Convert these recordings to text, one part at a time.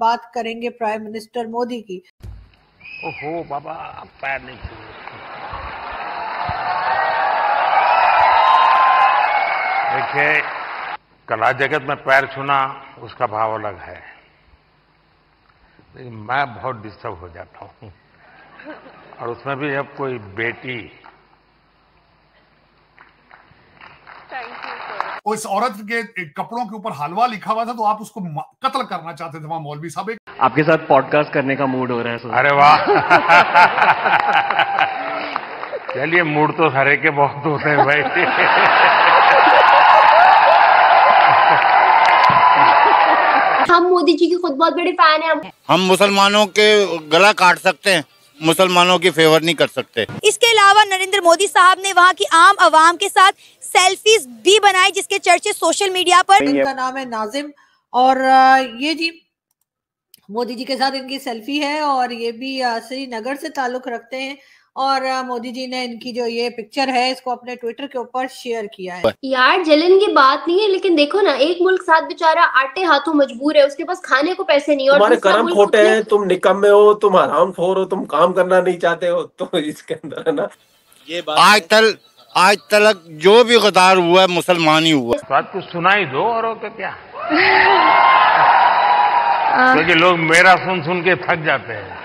बात करेंगे prime minister Modi की ओहो बाबा पैर नहीं देखिए कला जगत में पैर छूना उसका भाव अलग है लेकिन मैं बहुत डिस्टर्ब हो जाता हूँ और उसमें भी अब कोई बेटी तो इस औरत के कपड़ों के ऊपर हलवा लिखा हुआ था तो आप उसको कत्ल करना चाहते थे वहां मौलवी साहब एक आपके साथ पॉडकास्ट करने का मूड हो रहा है अरे वाह चलिए मूड तो हरे के बहुत होते हैं भाई हम मोदी जी के खुद बहुत बड़े फैन हैं हम मुसलमानों के गला काट सकते हैं मुसलमानों की फेवर नहीं कर सकते इसके अलावा नरेंद्र मोदी साहब ने वहाँ की आम आवाम के साथ सेल्फीज भी बनाए जिसके चर्चे सोशल मीडिया पर इनका नाम है नाजिम और ये जी मोदी जी के साथ इनकी सेल्फी है और ये भी श्रीनगर से ताल्लुक रखते हैं और मोदी जी ने इनकी जो ये पिक्चर है इसको अपने ट्विटर के ऊपर शेयर किया है यार जलन की बात नहीं है लेकिन देखो ना एक मुल्क साथ बेचारा आटे हाथों मजबूर है उसके पास खाने को पैसे नहीं और तुम्हारे कर्म खोटे हैं तुम निकम्मे हो तुम आराम खोर हो तुम काम करना नहीं चाहते हो तो इसके अंदर है ना ये आज तक आज तक जो भी गदार हुआ है मुसलमान ही हुआ बात सुना सुनाई दो और क्या क्योंकि लोग मेरा सुन सुन के थक जाते हैं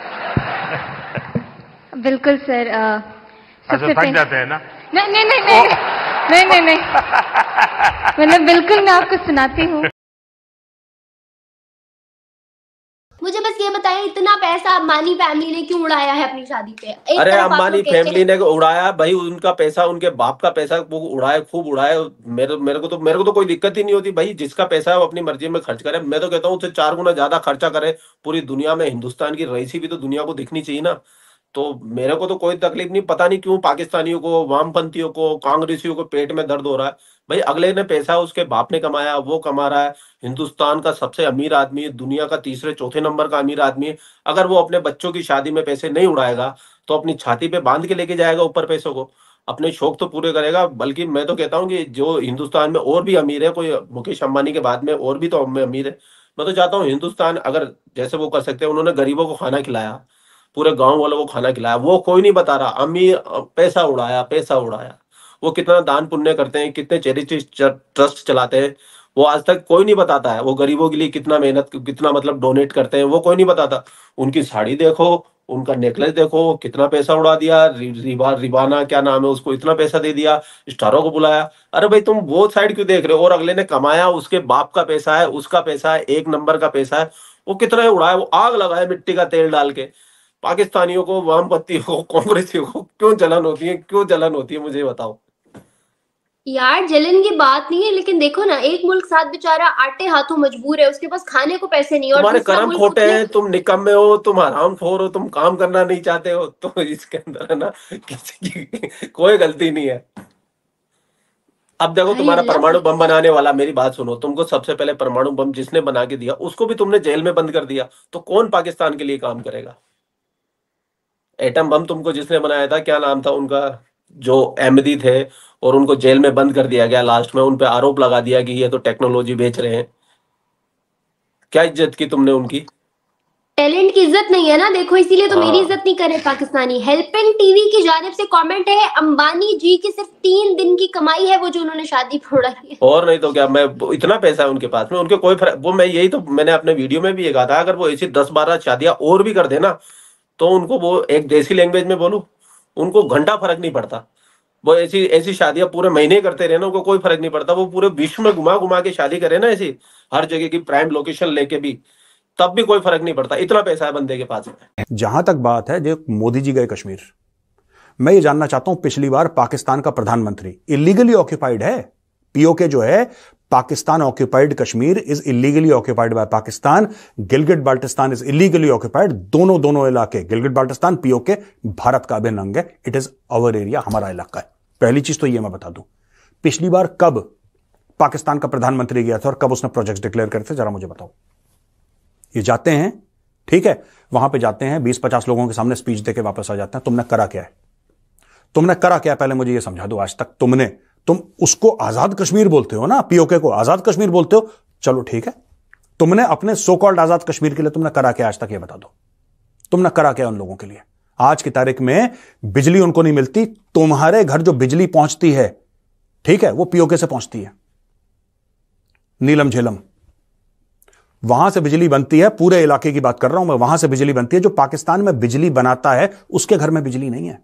बिल्कुल सर अच्छा थक जाते हैं ना नहीं नहीं नहीं नहीं नहीं नहीं नहीं मैंने बिल्कुल मैं आपको सुनाती हूँ मुझे बस ये बताएं इतना पैसा अंबानी फैमिली ने क्यों उड़ाया है अपनी शादी पे एक अरे अंबानी फैमिली ने उड़ाया भाई उनका पैसा उनके बाप का पैसा वो उड़ाए खूब उड़ाए मेरे मेरे को तो मेरे को तो कोई दिक्कत ही नहीं होती भाई जिसका पैसा है वो अपनी मर्जी में खर्च करे मैं तो कहता हूँ उससे चार गुना ज्यादा खर्चा करे पूरी दुनिया में हिंदुस्तान की रईसी भी तो दुनिया को दिखनी चाहिए ना तो मेरे को तो कोई तकलीफ नहीं पता नहीं क्यों पाकिस्तानियों को वामपंथियों को कांग्रेसियों को पेट में दर्द हो रहा है भाई अगले ने पैसा उसके बाप ने कमाया वो कमा रहा है हिंदुस्तान का सबसे अमीर आदमी है दुनिया का तीसरे चौथे नंबर का अमीर आदमी है अगर वो अपने बच्चों की शादी में पैसे नहीं उड़ाएगा तो अपनी छाती पे बांध के लेके जाएगा ऊपर पैसों को अपने शौक तो पूरे करेगा बल्कि मैं तो कहता हूँ कि जो हिंदुस्तान में और भी अमीर है कोई मुकेश अंबानी के बाद में और भी तो अमीर है मैं तो चाहता हूँ हिंदुस्तान अगर जैसे वो कर सकते हैं उन्होंने गरीबों को खाना खिलाया पूरे गांव वालों को खाना खिलाया वो कोई नहीं बता रहा अमीर पैसा उड़ाया पैसा उड़ाया वो कितना दान पुण्य करते हैं कितने चैरिटी ट्रस्ट चलाते हैं वो आज तक कोई नहीं बताता है वो गरीबों के लिए कितना मेहनत कितना मतलब डोनेट करते हैं वो कोई नहीं बताता उनकी साड़ी देखो उनका नेकलेस देखो कितना पैसा उड़ा दिया रिबा रिबाना क्या नाम है उसको इतना पैसा दे दिया स्टारों को बुलाया अरे भाई तुम वो साइड क्यों देख रहे हो और अगले ने कमाया उसके बाप का पैसा है उसका पैसा है एक नंबर का पैसा है वो कितना है उड़ाया वो आग लगाया मिट्टी का तेल डाल के पाकिस्तानियों को वामपंथियों को कांग्रेसियों को क्यों जलन होती है क्यों जलन होती है मुझे बताओ यार जलन की बात नहीं है लेकिन देखो ना एक मुल्क साथ बेचारा आटे हाथों मजबूर है उसके पास खाने को पैसे नहीं और तुम्हारे कर्म खोटे हैं तुम निकम्मे हो तुम आराम खोर हो तुम काम करना नहीं चाहते हो तो इसके अंदर है ना किसी की कोई गलती नहीं है अब देखो तुम्हारा परमाणु बम बनाने वाला मेरी बात सुनो तुमको सबसे पहले परमाणु बम जिसने बना के दिया उसको भी तुमने जेल में बंद कर दिया तो कौन पाकिस्तान के लिए काम करेगा एटम बम तुमको जिसने बनाया था क्या नाम था उनका जो अहमदी थे और उनको जेल में बंद कर दिया गया लास्ट में उन पर आरोप लगा दिया कि ये तो टेक्नोलॉजी बेच रहे हैं क्या इज्जत की तुमने उनकी टैलेंट की इज्जत नहीं है ना देखो इसीलिए तो मेरी हाँ। इज्जत नहीं करे पाकिस्तानी हेल्पिंग टीवी की जानब से कमेंट है अंबानी जी की सिर्फ तीन दिन की कमाई है वो जो उन्होंने शादी है और नहीं तो क्या मैं इतना पैसा है उनके पास में उनके कोई वो मैं यही तो मैंने अपने वीडियो में भी ये कहा था अगर वो ऐसी दस बारह शादियां और भी कर देना तो उनको वो एक देसी लैंग्वेज में बोलो उनको घंटा फर्क नहीं पड़ता वो ऐसी ऐसी शादियां पूरे महीने करते रहे ना उनको कोई फर्क नहीं पड़ता वो पूरे विश्व में घुमा घुमा के शादी करे ना ऐसी हर जगह की प्राइम लोकेशन लेके भी तब भी कोई फर्क नहीं पड़ता इतना पैसा है बंदे के पास जहां तक बात है जो मोदी जी गए कश्मीर मैं ये जानना चाहता हूं पिछली बार पाकिस्तान का प्रधानमंत्री इलीगली ऑक्यूपाइड है पीओके जो है Pakistan occupied Kashmir is illegally occupied by Pakistan Gilgit Baltistan is illegally occupied. दोनों दोनों इलाके गिलगिट बाल्टिस्तान पीओके भारत का अभिन्न अंग है इट इज अवर एरिया हमारा इलाका है पहली चीज तो यह मैं बता दू पिछली बार कब पाकिस्तान का प्रधानमंत्री गया था और कब उसने प्रोजेक्ट डिक्लेयर करे थे जरा मुझे बताओ ये जाते हैं ठीक है वहां पे जाते हैं बीस पचास लोगों के सामने स्पीच देके वापस आ जाते हैं तुमने करा क्या है तुमने करा क्या पहले मुझे यह समझा दो आज तक तुमने तुम उसको आजाद कश्मीर बोलते हो ना पीओके को आजाद कश्मीर बोलते हो चलो ठीक है तुमने अपने सो कॉल्ड आजाद कश्मीर के लिए तुमने करा क्या आज तक ये बता दो तुमने करा क्या उन लोगों के लिए आज की तारीख में बिजली उनको नहीं मिलती तुम्हारे घर जो बिजली पहुंचती है ठीक है वो पीओके से पहुंचती है नीलम झेलम वहां से बिजली बनती है पूरे इलाके की बात कर रहा हूं मैं वहां से बिजली बनती है जो पाकिस्तान में बिजली बनाता है उसके घर में बिजली नहीं है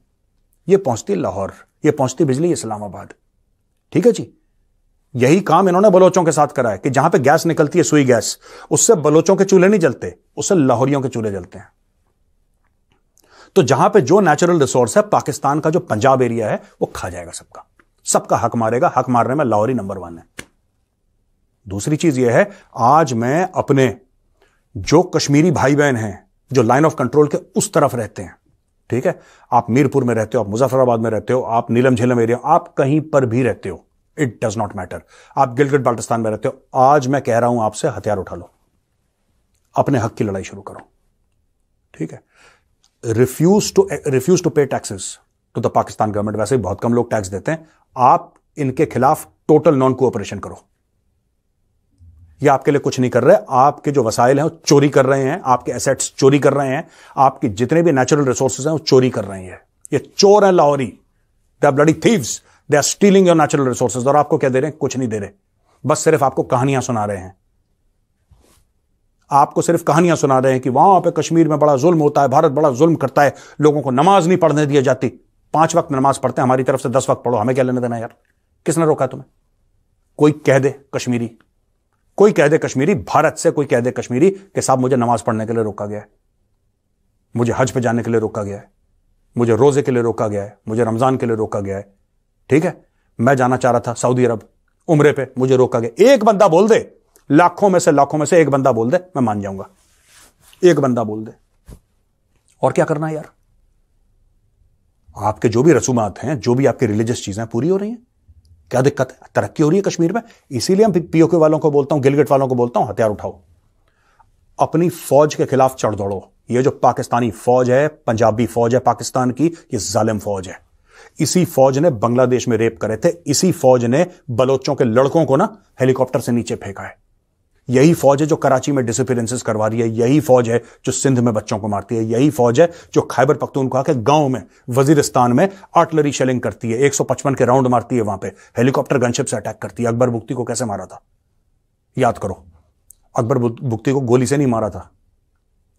यह पहुंचती लाहौर यह पहुंचती बिजली इस्लामाबाद ठीक है जी यही काम इन्होंने बलोचों के साथ करा है कि जहां पे गैस निकलती है सुई गैस उससे बलोचों के चूल्हे नहीं जलते उससे लाहौरियों के चूल्हे जलते हैं तो जहां पे जो नेचुरल रिसोर्स है पाकिस्तान का जो पंजाब एरिया है वो खा जाएगा सबका सबका हक मारेगा हक मारने में लाहौरी नंबर वन है दूसरी चीज यह है आज मैं अपने जो कश्मीरी भाई बहन हैं जो लाइन ऑफ कंट्रोल के उस तरफ रहते हैं ठीक है आप मीरपुर में रहते हो आप मुजफ्फराबाद में रहते हो आप नीलम झेलम एरिया आप कहीं पर भी रहते हो इट डज नॉट मैटर आप गिलगिट बाल्टिस्तान में रहते हो आज मैं कह रहा हूं आपसे हथियार उठा लो अपने हक की लड़ाई शुरू करो ठीक है refuse to refuse to pay taxes to the Pakistan government वैसे बहुत कम लोग टैक्स देते हैं आप इनके खिलाफ टोटल नॉन कोऑपरेशन करो ये आपके लिए कुछ नहीं कर रहे आपके जो वसाइल हैं वो चोरी कर रहे हैं आपके एसेट्स चोरी कर रहे हैं आपके जितने भी नेचुरल रिसोर्सेज हैं वो चोरी कर रहे हैं ये चोर है लाहौरी they bloody thieves they are stealing your natural resources और आपको क्या दे रहे हैं कुछ नहीं दे रहे बस सिर्फ आपको कहानियां सुना रहे हैं आपको सिर्फ कहानियां सुना रहे हैं कि वहां पे कश्मीर में बड़ा जुल्म होता है भारत बड़ा जुल्म करता है लोगों को नमाज नहीं पढ़ने दी जाती पांच वक्त नमाज पढ़ते हैं हमारी तरफ से दस वक्त पढ़ो हमें क्या लेने देना यार किसने रोका तुम्हें कोई कह दे कश्मीरी कोई कह दे कश्मीरी भारत से कोई कह दे कश्मीरी कि साहब मुझे नमाज पढ़ने के लिए रोका गया है मुझे हज पे जाने के लिए रोका गया है मुझे रोजे के लिए रोका गया है मुझे रमजान के लिए रोका गया है ठीक है मैं जाना चाह रहा था सऊदी अरब उमरे पे मुझे रोका गया एक बंदा बोल दे लाखों में से लाखों में से एक बंदा बोल दे मैं मान जाऊंगा एक बंदा बोल दे और क्या करना है यार आपके जो भी रसूमात हैं जो भी आपकी रिलीजियस चीजें पूरी हो रही हैं क्या दिक्कत है तरक्की हो रही है कश्मीर में इसीलिए हम पीओके वालों को बोलता हूं गिलगिट वालों को बोलता हूं हथियार उठाओ अपनी फौज के खिलाफ चढ़ दौड़ो ये जो पाकिस्तानी फौज है पंजाबी फौज है पाकिस्तान की ये जालिम फौज है इसी फौज ने बांग्लादेश में रेप करे थे इसी फौज ने बलोचों के लड़कों को ना हेलीकॉप्टर से नीचे फेंका है यही फौज है जो कराची में डिसअपियरेंसेस करवा रही है यही फौज है जो सिंध में बच्चों को मारती है यही फौज है जो खैबर पख्तूनख्वा के गांव में वजीरिस्तान में आर्टलरी शेलिंग करती है 155 के राउंड मारती है वहां पे हेलीकॉप्टर गनशिप से अटैक करती है अकबर बुक्ति को कैसे मारा था याद करो अकबर बुक्ति को गोली से नहीं मारा था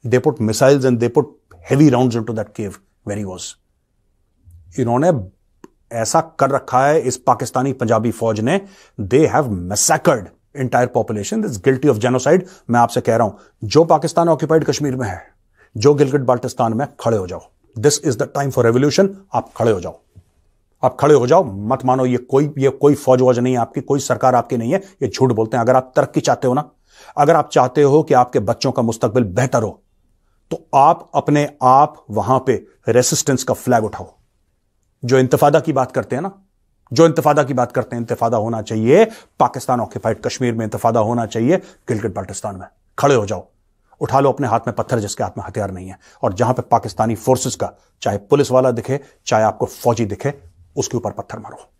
they put missiles and they put heavy into that cave very was इन्होंने ऐसा कर रखा है इस पाकिस्तानी पंजाबी फौज ने they have massacred entire population this guilty of genocide मैं आपसे कह रहा हूं जो पाकिस्तान ऑक्यूपाइड कश्मीर में है जो गिलगिट बाल्टिस्तान में खड़े हो जाओ this is the time for revolution आप खड़े हो जाओ आप खड़े हो जाओ मत मानो ये कोई ये कोई फौज वौज नहीं है आपकी कोई सरकार आपकी नहीं है ये झूठ बोलते हैं अगर आप तरक्की चाहते हो ना अगर आप चाहते हो कि आपके बच्चों का मुस्तकबिल बेहतर हो तो आप अपने आप वहां पे रेसिस्टेंस का फ्लैग उठाओ जो इंतफादा की बात करते हैं ना जो इंतफादा की बात करते हैं इंतफादा होना चाहिए पाकिस्तान ऑक्यूपाइड कश्मीर में इंतफादा होना चाहिए गिलगिट बाल्टिस्तान में खड़े हो जाओ उठा लो अपने हाथ में पत्थर जिसके हाथ में हथियार नहीं है और जहां पे पाकिस्तानी फोर्सेस का चाहे पुलिस वाला दिखे चाहे आपको फौजी दिखे उसके ऊपर पत्थर मारो